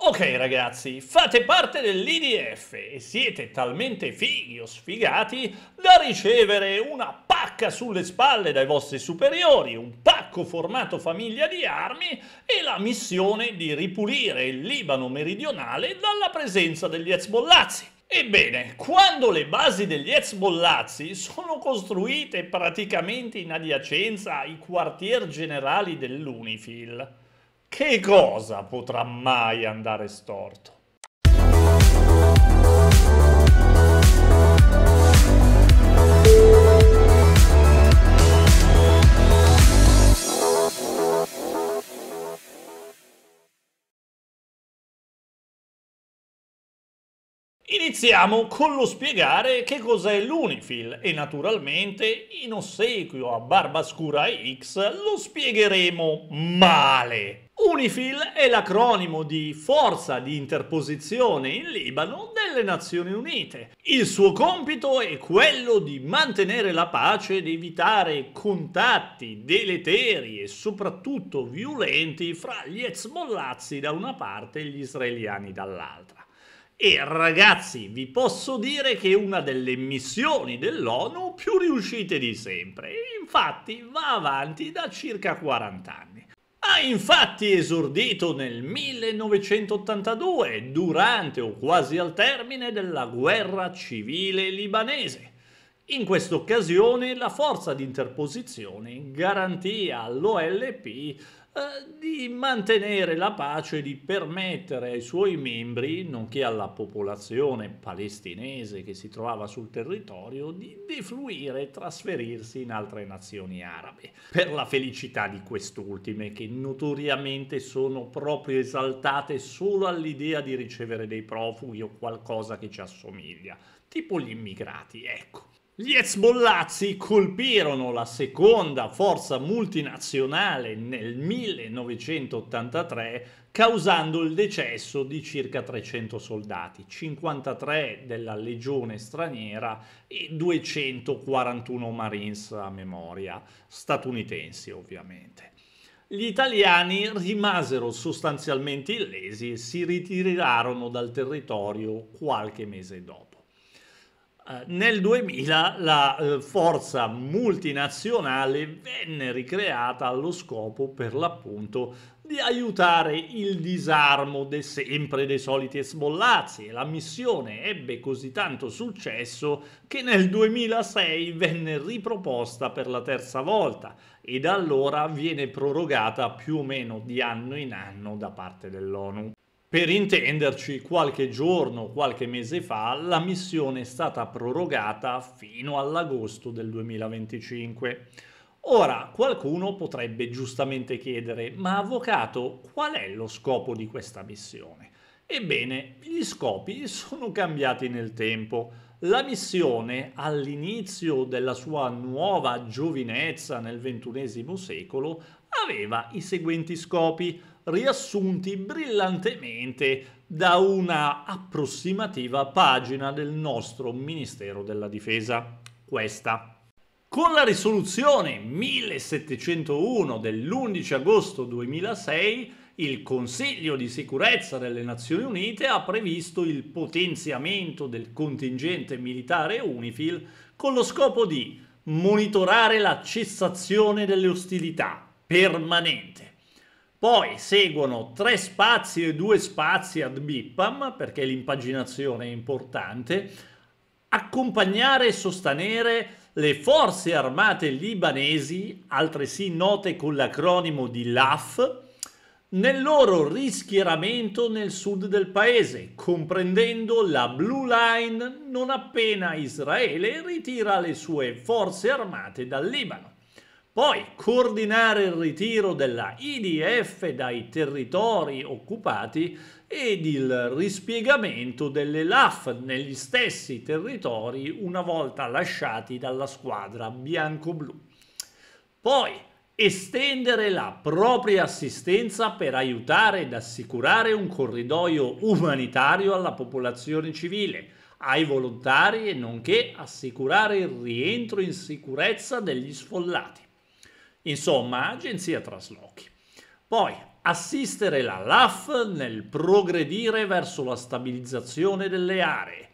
Ok ragazzi, fate parte dell'IDF e siete talmente fighi o sfigati da ricevere una pacca sulle spalle dai vostri superiori, un pacco formato famiglia di armi e la missione di ripulire il Libano meridionale dalla presenza degli Hezbollazzi. Ebbene, quando le basi degli Hezbollazzi sono costruite praticamente in adiacenza ai quartier generali dell'Unifil, che cosa potrà mai andare storto? Iniziamo con lo spiegare che cos'è l'Unifil e naturalmente in ossequio a Barbascura X lo spiegheremo male. UNIFIL è l'acronimo di Forza di Interposizione in Libano delle Nazioni Unite. Il suo compito è quello di mantenere la pace ed evitare contatti deleteri e soprattutto violenti fra gli Hezbollazzi da una parte e gli israeliani dall'altra. E ragazzi, vi posso dire che è una delle missioni dell'ONU più riuscite di sempre. Infatti va avanti da circa 40 anni. Ha infatti esordito nel 1982 durante o quasi al termine della guerra civile libanese. In quest'occasione la forza di interposizione garantì all'OLP eh, di mantenere la pace e di permettere ai suoi membri, nonché alla popolazione palestinese che si trovava sul territorio, di defluire e trasferirsi in altre nazioni arabe, per la felicità di quest'ultime, che notoriamente sono proprio esaltate solo all'idea di ricevere dei profughi o qualcosa che ci assomiglia, tipo gli immigrati, ecco. Gli Hezbollazzi colpirono la seconda forza multinazionale nel 1983 causando il decesso di circa 300 soldati, 53 della legione straniera e 241 Marines a memoria, statunitensi ovviamente. Gli italiani rimasero sostanzialmente illesi e si ritirarono dal territorio qualche mese dopo. Eh, nel 2000 la eh, forza multinazionale venne ricreata allo scopo per l'appunto di aiutare il disarmo de sempre dei soliti esbollazzi e la missione ebbe così tanto successo che nel 2006 venne riproposta per la terza volta e da allora viene prorogata più o meno di anno in anno da parte dell'ONU. Per intenderci, qualche giorno, qualche mese fa, la missione è stata prorogata fino all'agosto del 2025. Ora, qualcuno potrebbe giustamente chiedere, ma avvocato, qual è lo scopo di questa missione? Ebbene, gli scopi sono cambiati nel tempo. La missione, all'inizio della sua nuova giovinezza nel XXI secolo, aveva i seguenti scopi riassunti brillantemente da una approssimativa pagina del nostro Ministero della Difesa. Questa. Con la risoluzione 1701 dell'11 agosto 2006, il Consiglio di sicurezza delle Nazioni Unite ha previsto il potenziamento del contingente militare UNIFIL con lo scopo di monitorare la cessazione delle ostilità permanente poi seguono tre spazi e due spazi ad BIPAM, perché l'impaginazione è importante, accompagnare e sostenere le forze armate libanesi, altresì note con l'acronimo di LAF, nel loro rischieramento nel sud del paese, comprendendo la Blue Line non appena Israele ritira le sue forze armate dal Libano. Poi coordinare il ritiro della IDF dai territori occupati ed il rispiegamento delle LAF negli stessi territori una volta lasciati dalla squadra bianco-blu. Poi estendere la propria assistenza per aiutare ed assicurare un corridoio umanitario alla popolazione civile, ai volontari e nonché assicurare il rientro in sicurezza degli sfollati. Insomma, agenzia traslochi. Poi assistere la LAF nel progredire verso la stabilizzazione delle aree,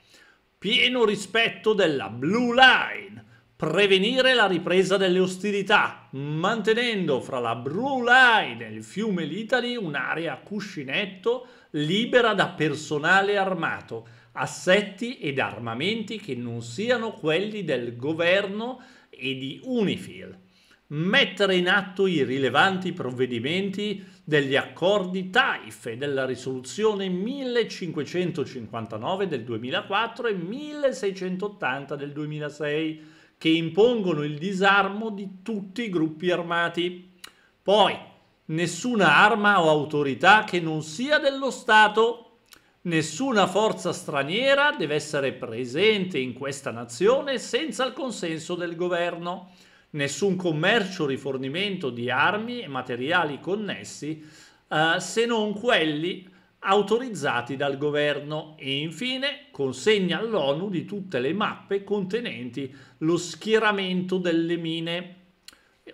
pieno rispetto della Blue Line, prevenire la ripresa delle ostilità, mantenendo fra la Blue Line e il fiume Litali un'area a cuscinetto libera da personale armato, assetti ed armamenti che non siano quelli del governo e di Unifil mettere in atto i rilevanti provvedimenti degli accordi TAIF e della risoluzione 1559 del 2004 e 1680 del 2006 che impongono il disarmo di tutti i gruppi armati. Poi, nessuna arma o autorità che non sia dello Stato, nessuna forza straniera deve essere presente in questa nazione senza il consenso del governo nessun commercio o rifornimento di armi e materiali connessi eh, se non quelli autorizzati dal governo e infine consegna all'ONU di tutte le mappe contenenti lo schieramento delle mine.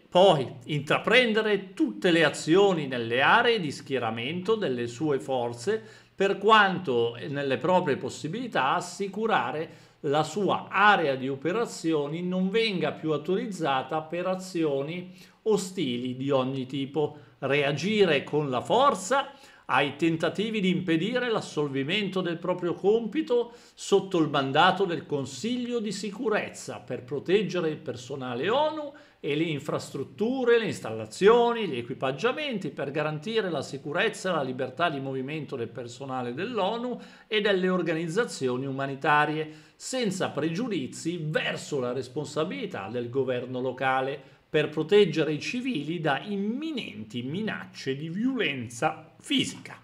Poi intraprendere tutte le azioni nelle aree di schieramento delle sue forze per quanto nelle proprie possibilità assicurare la sua area di operazioni non venga più autorizzata per azioni ostili di ogni tipo, reagire con la forza ai tentativi di impedire l'assolvimento del proprio compito sotto il mandato del Consiglio di sicurezza per proteggere il personale ONU e le infrastrutture, le installazioni, gli equipaggiamenti per garantire la sicurezza e la libertà di movimento del personale dell'ONU e delle organizzazioni umanitarie senza pregiudizi verso la responsabilità del governo locale per proteggere i civili da imminenti minacce di violenza fisica.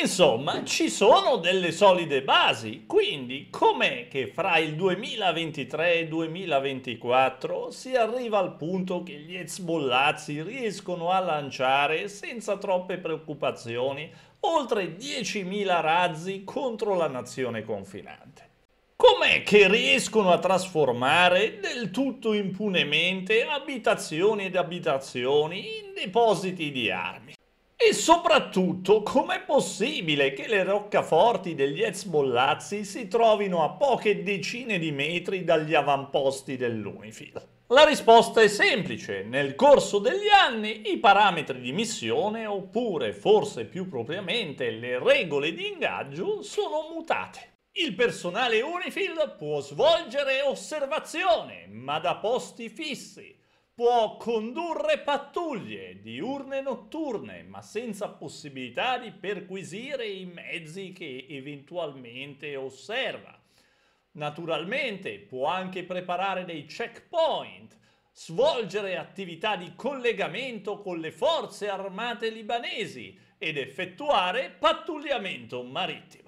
Insomma, ci sono delle solide basi, quindi com'è che fra il 2023 e il 2024 si arriva al punto che gli Hezbollahzi riescono a lanciare senza troppe preoccupazioni oltre 10.000 razzi contro la nazione confinante? Com'è che riescono a trasformare del tutto impunemente abitazioni ed abitazioni in depositi di armi? E soprattutto, com'è possibile che le roccaforti degli Hezbollazzi si trovino a poche decine di metri dagli avamposti dell'Unifil? La risposta è semplice. Nel corso degli anni i parametri di missione, oppure forse più propriamente le regole di ingaggio, sono mutate. Il personale Unifield può svolgere osservazione, ma da posti fissi. Può condurre pattuglie diurne e notturne, ma senza possibilità di perquisire i mezzi che eventualmente osserva. Naturalmente può anche preparare dei checkpoint, svolgere attività di collegamento con le forze armate libanesi ed effettuare pattugliamento marittimo.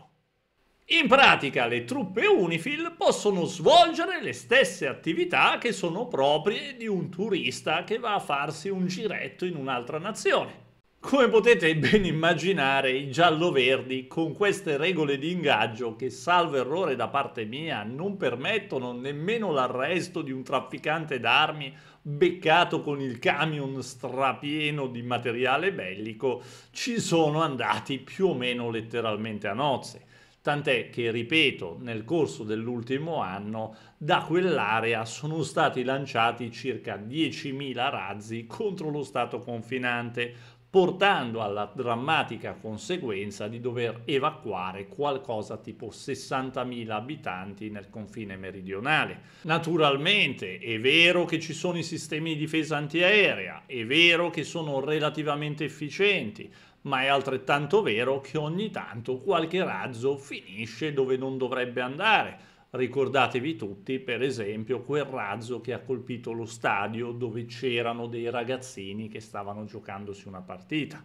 In pratica le truppe UNIFIL possono svolgere le stesse attività che sono proprie di un turista che va a farsi un giretto in un'altra nazione. Come potete ben immaginare, i giallo-verdi con queste regole di ingaggio che, salvo errore da parte mia, non permettono nemmeno l'arresto di un trafficante d'armi beccato con il camion strapieno di materiale bellico, ci sono andati più o meno letteralmente a nozze. Tant'è che, ripeto, nel corso dell'ultimo anno da quell'area sono stati lanciati circa 10.000 razzi contro lo Stato confinante, portando alla drammatica conseguenza di dover evacuare qualcosa tipo 60.000 abitanti nel confine meridionale. Naturalmente è vero che ci sono i sistemi di difesa antiaerea, è vero che sono relativamente efficienti, ma è altrettanto vero che ogni tanto qualche razzo finisce dove non dovrebbe andare. Ricordatevi tutti, per esempio, quel razzo che ha colpito lo stadio dove c'erano dei ragazzini che stavano giocandosi una partita.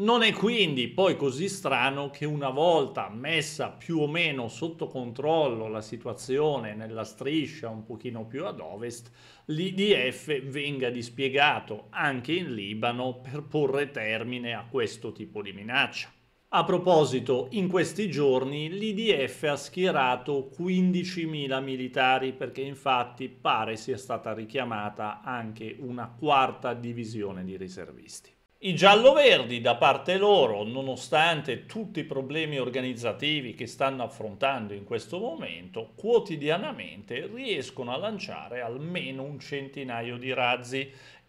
Non è quindi poi così strano che una volta messa più o meno sotto controllo la situazione nella striscia un pochino più ad ovest, l'IDF venga dispiegato anche in Libano per porre termine a questo tipo di minaccia. A proposito, in questi giorni l'IDF ha schierato 15.000 militari perché infatti pare sia stata richiamata anche una quarta divisione di riservisti. I giallo-verdi da parte loro, nonostante tutti i problemi organizzativi che stanno affrontando in questo momento, quotidianamente riescono a lanciare almeno un centinaio di razzi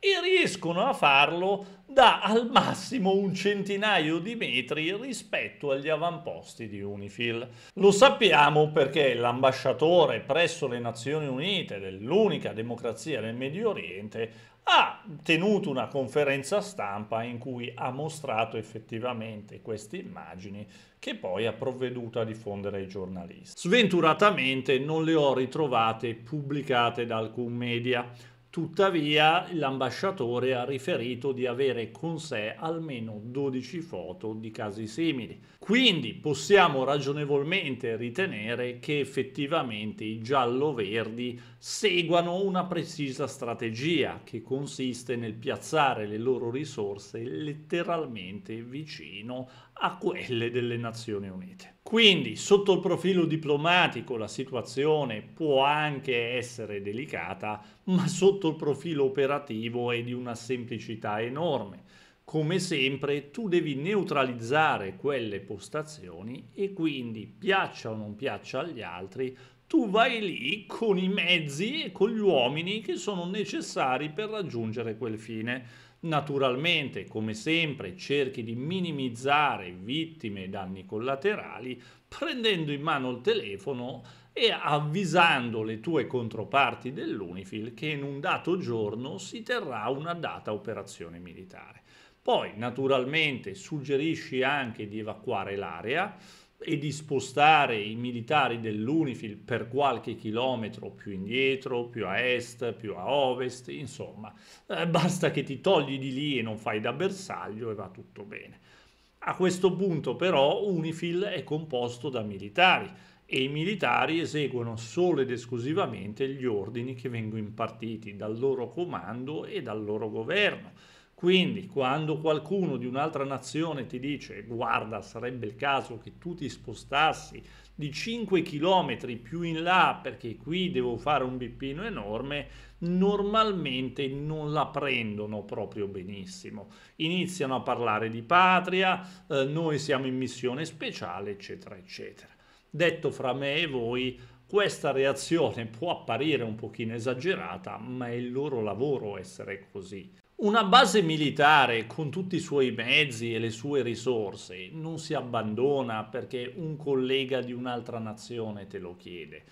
e riescono a farlo da al massimo un centinaio di metri rispetto agli avamposti di Unifil. Lo sappiamo perché l'ambasciatore presso le Nazioni Unite dell'unica democrazia nel Medio Oriente ha tenuto una conferenza stampa in cui ha mostrato effettivamente queste immagini che poi ha provveduto a diffondere ai giornalisti. Sventuratamente non le ho ritrovate pubblicate da alcun media, Tuttavia l'ambasciatore ha riferito di avere con sé almeno 12 foto di casi simili. Quindi possiamo ragionevolmente ritenere che effettivamente i giallo-verdi seguano una precisa strategia che consiste nel piazzare le loro risorse letteralmente vicino a quelle delle Nazioni Unite. Quindi sotto il profilo diplomatico la situazione può anche essere delicata, ma sotto il profilo operativo è di una semplicità enorme. Come sempre tu devi neutralizzare quelle postazioni e quindi piaccia o non piaccia agli altri, tu vai lì con i mezzi e con gli uomini che sono necessari per raggiungere quel fine. Naturalmente, come sempre, cerchi di minimizzare vittime e danni collaterali prendendo in mano il telefono e avvisando le tue controparti dell'Unifil che in un dato giorno si terrà una data operazione militare. Poi, naturalmente, suggerisci anche di evacuare l'area, e di spostare i militari dell'UNIFIL per qualche chilometro più indietro, più a est, più a ovest, insomma, eh, basta che ti togli di lì e non fai da bersaglio e va tutto bene. A questo punto però UNIFIL è composto da militari e i militari eseguono solo ed esclusivamente gli ordini che vengono impartiti dal loro comando e dal loro governo quindi quando qualcuno di un'altra nazione ti dice guarda sarebbe il caso che tu ti spostassi di 5 km più in là perché qui devo fare un bippino enorme, normalmente non la prendono proprio benissimo. Iniziano a parlare di patria, eh, noi siamo in missione speciale, eccetera, eccetera. Detto fra me e voi, questa reazione può apparire un pochino esagerata, ma è il loro lavoro essere così. Una base militare con tutti i suoi mezzi e le sue risorse non si abbandona perché un collega di un'altra nazione te lo chiede.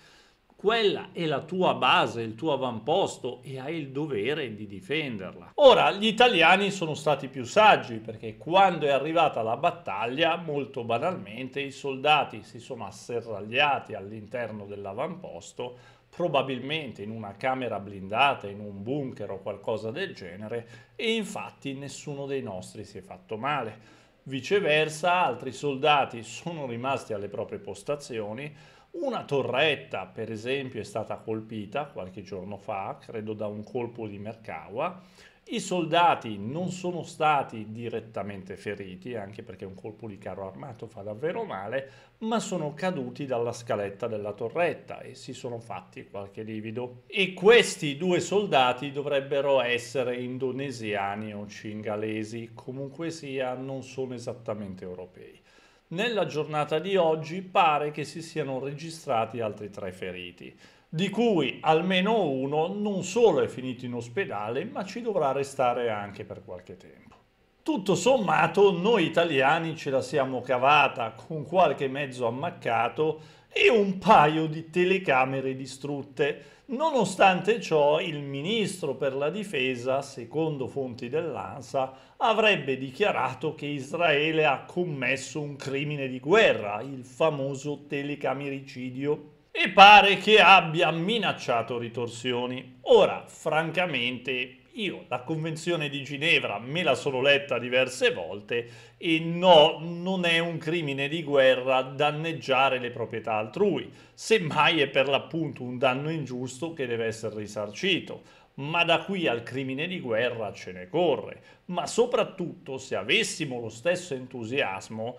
Quella è la tua base, il tuo avamposto e hai il dovere di difenderla. Ora, gli italiani sono stati più saggi perché quando è arrivata la battaglia, molto banalmente, i soldati si sono asserragliati all'interno dell'avamposto probabilmente in una camera blindata, in un bunker o qualcosa del genere, e infatti nessuno dei nostri si è fatto male. Viceversa, altri soldati sono rimasti alle proprie postazioni, una torretta, per esempio, è stata colpita qualche giorno fa, credo da un colpo di Mercawa, i soldati non sono stati direttamente feriti, anche perché un colpo di carro armato fa davvero male, ma sono caduti dalla scaletta della torretta e si sono fatti qualche livido. E questi due soldati dovrebbero essere indonesiani o cingalesi, comunque sia non sono esattamente europei. Nella giornata di oggi pare che si siano registrati altri tre feriti di cui almeno uno non solo è finito in ospedale, ma ci dovrà restare anche per qualche tempo. Tutto sommato noi italiani ce la siamo cavata con qualche mezzo ammaccato e un paio di telecamere distrutte. Nonostante ciò il ministro per la difesa, secondo fonti dell'ANSA, avrebbe dichiarato che Israele ha commesso un crimine di guerra, il famoso telecamericidio e pare che abbia minacciato ritorsioni. Ora, francamente, io la Convenzione di Ginevra me la sono letta diverse volte e no, non è un crimine di guerra danneggiare le proprietà altrui, semmai è per l'appunto un danno ingiusto che deve essere risarcito ma da qui al crimine di guerra ce ne corre. Ma soprattutto se avessimo lo stesso entusiasmo,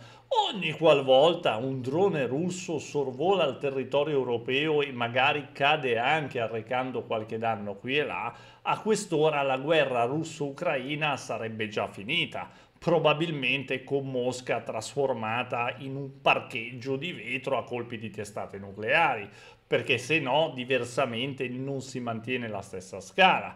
ogni qualvolta un drone russo sorvola il territorio europeo e magari cade anche arrecando qualche danno qui e là, a quest'ora la guerra russo-ucraina sarebbe già finita, probabilmente con Mosca trasformata in un parcheggio di vetro a colpi di testate nucleari perché se no diversamente non si mantiene la stessa scala.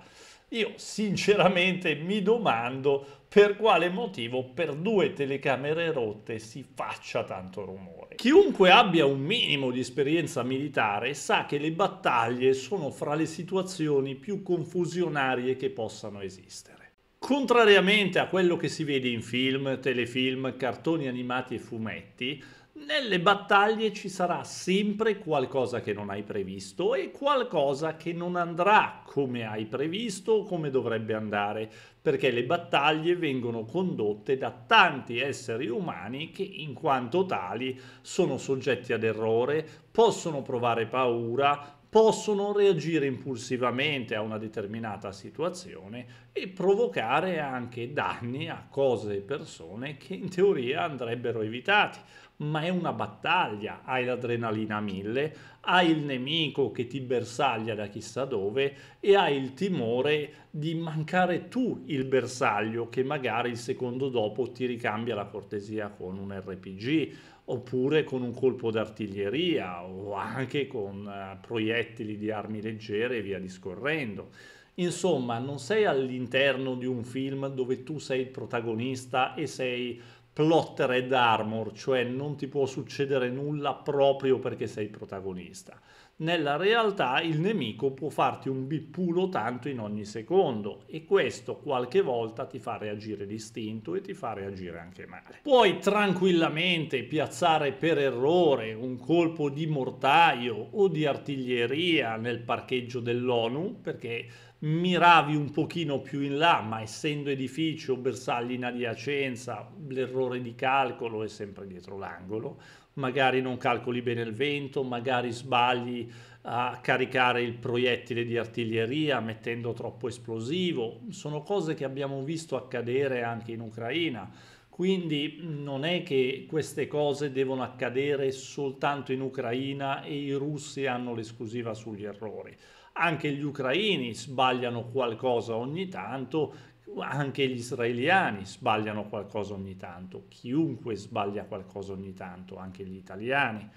Io sinceramente mi domando per quale motivo per due telecamere rotte si faccia tanto rumore. Chiunque abbia un minimo di esperienza militare sa che le battaglie sono fra le situazioni più confusionarie che possano esistere. Contrariamente a quello che si vede in film, telefilm, cartoni animati e fumetti, nelle battaglie ci sarà sempre qualcosa che non hai previsto e qualcosa che non andrà come hai previsto o come dovrebbe andare, perché le battaglie vengono condotte da tanti esseri umani che in quanto tali sono soggetti ad errore, possono provare paura, possono reagire impulsivamente a una determinata situazione e provocare anche danni a cose e persone che in teoria andrebbero evitati ma è una battaglia, hai l'adrenalina a mille, hai il nemico che ti bersaglia da chissà dove e hai il timore di mancare tu il bersaglio che magari il secondo dopo ti ricambia la cortesia con un RPG oppure con un colpo d'artiglieria o anche con uh, proiettili di armi leggere e via discorrendo. Insomma, non sei all'interno di un film dove tu sei il protagonista e sei plottered armor, cioè non ti può succedere nulla proprio perché sei protagonista. Nella realtà il nemico può farti un bippulo tanto in ogni secondo e questo qualche volta ti fa reagire distinto e ti fa reagire anche male. Puoi tranquillamente piazzare per errore un colpo di mortaio o di artiglieria nel parcheggio dell'ONU perché miravi un pochino più in là, ma essendo edificio, bersagli in adiacenza, l'errore di calcolo è sempre dietro l'angolo, magari non calcoli bene il vento, magari sbagli a caricare il proiettile di artiglieria mettendo troppo esplosivo, sono cose che abbiamo visto accadere anche in Ucraina. Quindi non è che queste cose devono accadere soltanto in Ucraina e i russi hanno l'esclusiva sugli errori anche gli ucraini sbagliano qualcosa ogni tanto, anche gli israeliani sbagliano qualcosa ogni tanto, chiunque sbaglia qualcosa ogni tanto, anche gli italiani,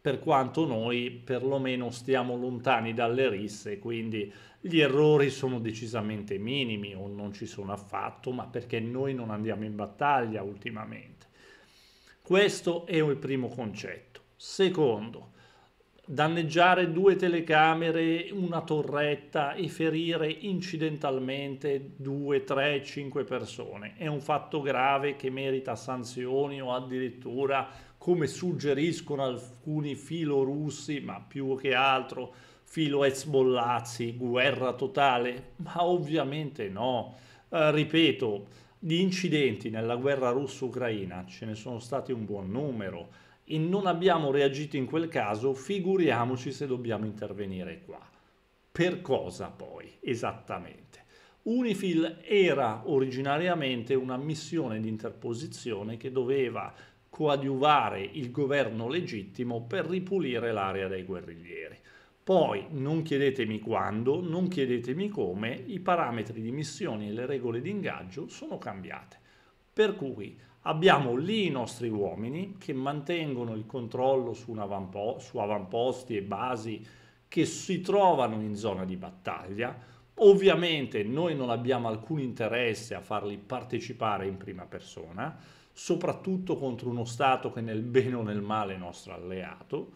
per quanto noi perlomeno stiamo lontani dalle risse, quindi gli errori sono decisamente minimi o non ci sono affatto, ma perché noi non andiamo in battaglia ultimamente. Questo è il primo concetto. Secondo, danneggiare due telecamere, una torretta e ferire incidentalmente 2, 3, 5 persone. È un fatto grave che merita sanzioni o addirittura, come suggeriscono alcuni filo russi, ma più che altro filo Hezbollazzi, guerra totale? Ma ovviamente no. Eh, ripeto, di incidenti nella guerra russo-ucraina ce ne sono stati un buon numero e non abbiamo reagito in quel caso, figuriamoci se dobbiamo intervenire qua. Per cosa poi esattamente? Unifil era originariamente una missione di interposizione che doveva coadiuvare il governo legittimo per ripulire l'area dai guerriglieri. Poi, non chiedetemi quando, non chiedetemi come, i parametri di missioni e le regole di ingaggio sono cambiate. Per cui abbiamo lì i nostri uomini che mantengono il controllo su, avampo, su avamposti e basi che si trovano in zona di battaglia. Ovviamente noi non abbiamo alcun interesse a farli partecipare in prima persona, soprattutto contro uno Stato che nel bene o nel male è nostro alleato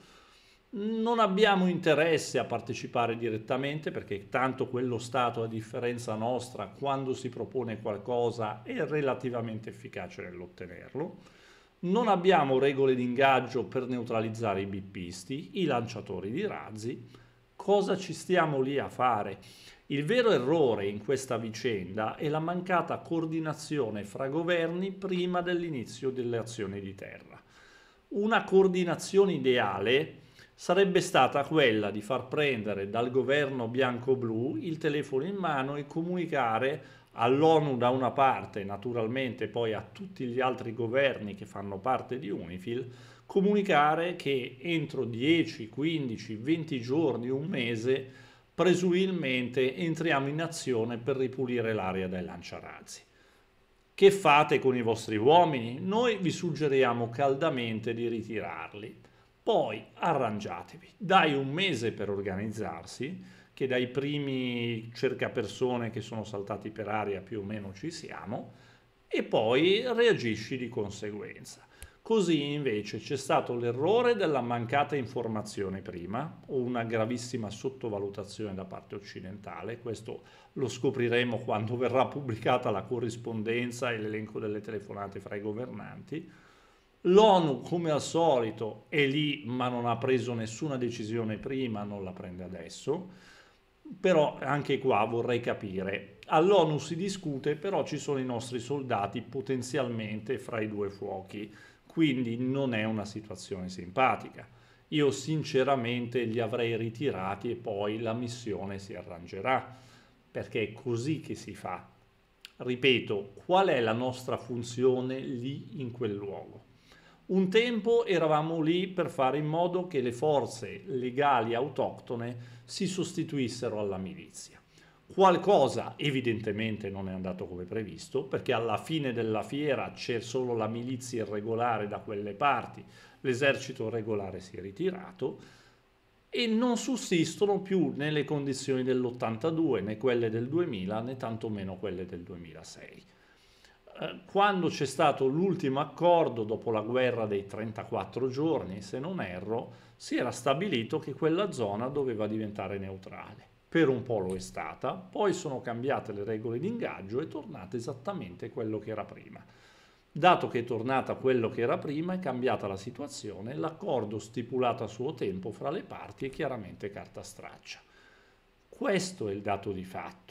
non abbiamo interesse a partecipare direttamente perché tanto quello Stato, a differenza nostra, quando si propone qualcosa è relativamente efficace nell'ottenerlo. Non abbiamo regole di ingaggio per neutralizzare i bippisti, i lanciatori di razzi. Cosa ci stiamo lì a fare? Il vero errore in questa vicenda è la mancata coordinazione fra governi prima dell'inizio delle azioni di terra. Una coordinazione ideale sarebbe stata quella di far prendere dal governo bianco-blu il telefono in mano e comunicare all'ONU da una parte, naturalmente poi a tutti gli altri governi che fanno parte di UNIFIL, comunicare che entro 10, 15, 20 giorni, un mese, presumibilmente entriamo in azione per ripulire l'area dai lanciarazzi. Che fate con i vostri uomini? Noi vi suggeriamo caldamente di ritirarli. Poi arrangiatevi, dai un mese per organizzarsi, che dai primi cerca persone che sono saltati per aria più o meno ci siamo, e poi reagisci di conseguenza. Così invece c'è stato l'errore della mancata informazione prima o una gravissima sottovalutazione da parte occidentale, questo lo scopriremo quando verrà pubblicata la corrispondenza e l'elenco delle telefonate fra i governanti, L'ONU, come al solito, è lì ma non ha preso nessuna decisione prima, non la prende adesso, però anche qua vorrei capire. All'ONU si discute, però ci sono i nostri soldati potenzialmente fra i due fuochi, quindi non è una situazione simpatica. Io sinceramente li avrei ritirati e poi la missione si arrangerà, perché è così che si fa. Ripeto, qual è la nostra funzione lì in quel luogo? Un tempo eravamo lì per fare in modo che le forze legali autoctone si sostituissero alla milizia. Qualcosa evidentemente non è andato come previsto, perché alla fine della fiera c'è solo la milizia irregolare da quelle parti, l'esercito regolare si è ritirato e non sussistono più né le condizioni dell'82 né quelle del 2000 né tantomeno quelle del 2006. Eh, quando c'è stato l'ultimo accordo dopo la guerra dei 34 giorni, se non erro, si era stabilito che quella zona doveva diventare neutrale. Per un po' lo è stata, poi sono cambiate le regole di ingaggio e è tornata esattamente quello che era prima. Dato che è tornata quello che era prima, è cambiata la situazione, l'accordo stipulato a suo tempo fra le parti è chiaramente carta straccia. Questo è il dato di fatto.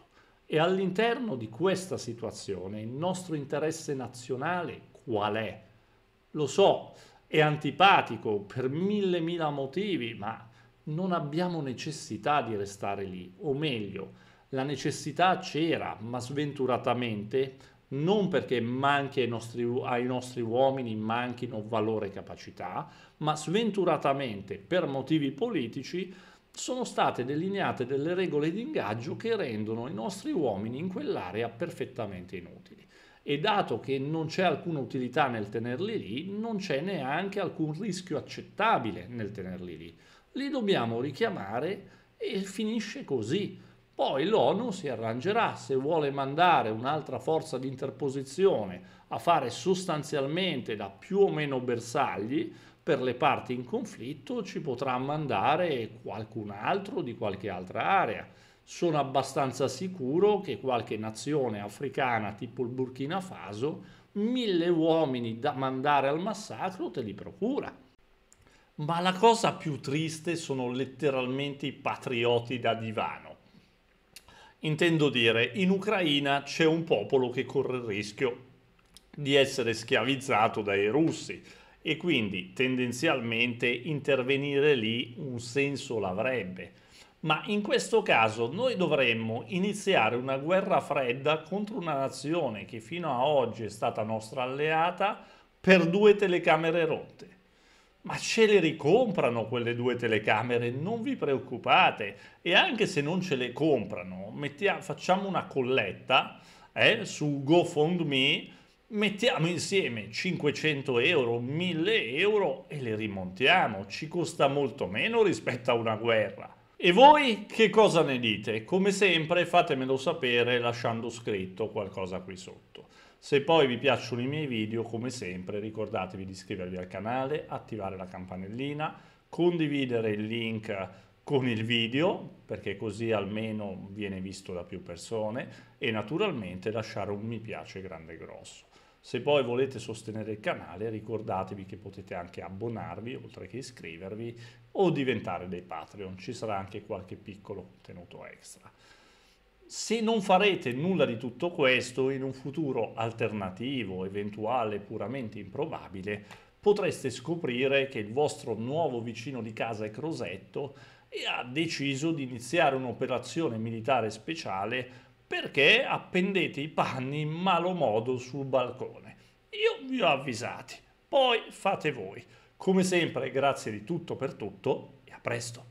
E all'interno di questa situazione il nostro interesse nazionale qual è? Lo so, è antipatico per mille mila motivi, ma non abbiamo necessità di restare lì, o meglio, la necessità c'era, ma sventuratamente non perché manchi ai nostri, ai nostri, uomini, manchino valore e capacità, ma sventuratamente per motivi politici sono state delineate delle regole di ingaggio che rendono i nostri uomini in quell'area perfettamente inutili. E dato che non c'è alcuna utilità nel tenerli lì, non c'è neanche alcun rischio accettabile nel tenerli lì. Li dobbiamo richiamare e finisce così. Poi l'ONU si arrangerà se vuole mandare un'altra forza di interposizione a fare sostanzialmente da più o meno bersagli, per le parti in conflitto ci potrà mandare qualcun altro di qualche altra area. Sono abbastanza sicuro che qualche nazione africana tipo il Burkina Faso mille uomini da mandare al massacro te li procura. Ma la cosa più triste sono letteralmente i patrioti da divano. Intendo dire, in Ucraina c'è un popolo che corre il rischio di essere schiavizzato dai russi e quindi tendenzialmente intervenire lì un senso l'avrebbe. Ma in questo caso noi dovremmo iniziare una guerra fredda contro una nazione che fino a oggi è stata nostra alleata per due telecamere rotte. Ma ce le ricomprano quelle due telecamere, non vi preoccupate. E anche se non ce le comprano, mettiamo, facciamo una colletta eh, su GoFundMe mettiamo insieme 500 euro, 1000 euro e le rimontiamo, ci costa molto meno rispetto a una guerra. E voi che cosa ne dite? Come sempre fatemelo sapere lasciando scritto qualcosa qui sotto. Se poi vi piacciono i miei video, come sempre, ricordatevi di iscrivervi al canale, attivare la campanellina, condividere il link con il video, perché così almeno viene visto da più persone, e naturalmente lasciare un mi piace grande e grosso. Se poi volete sostenere il canale ricordatevi che potete anche abbonarvi oltre che iscrivervi o diventare dei Patreon, ci sarà anche qualche piccolo contenuto extra. Se non farete nulla di tutto questo, in un futuro alternativo, eventuale, puramente improbabile, potreste scoprire che il vostro nuovo vicino di casa è Crosetto e ha deciso di iniziare un'operazione militare speciale perché appendete i panni in malo modo sul balcone. Io vi ho avvisati, poi fate voi. Come sempre grazie di tutto per tutto e a presto.